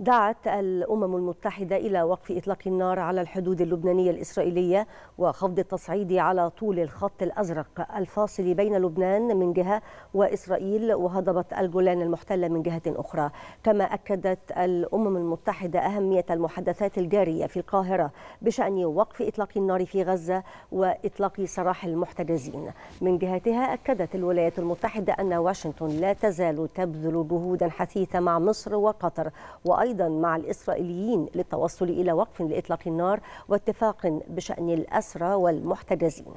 دعت الأمم المتحدة إلى وقف إطلاق النار على الحدود اللبنانية الإسرائيلية وخفض التصعيد على طول الخط الأزرق الفاصل بين لبنان من جهة وإسرائيل وهضبة الجولان المحتلة من جهة أخرى كما أكدت الأمم المتحدة أهمية المحادثات الجارية في القاهرة بشأن وقف إطلاق النار في غزة وإطلاق سراح المحتجزين من جهتها أكدت الولايات المتحدة أن واشنطن لا تزال تبذل جهودا حثيثة مع مصر وقطر وأيضا أيضا مع الإسرائيليين للتوصل إلى وقف لإطلاق النار واتفاق بشأن الأسرى والمحتجزين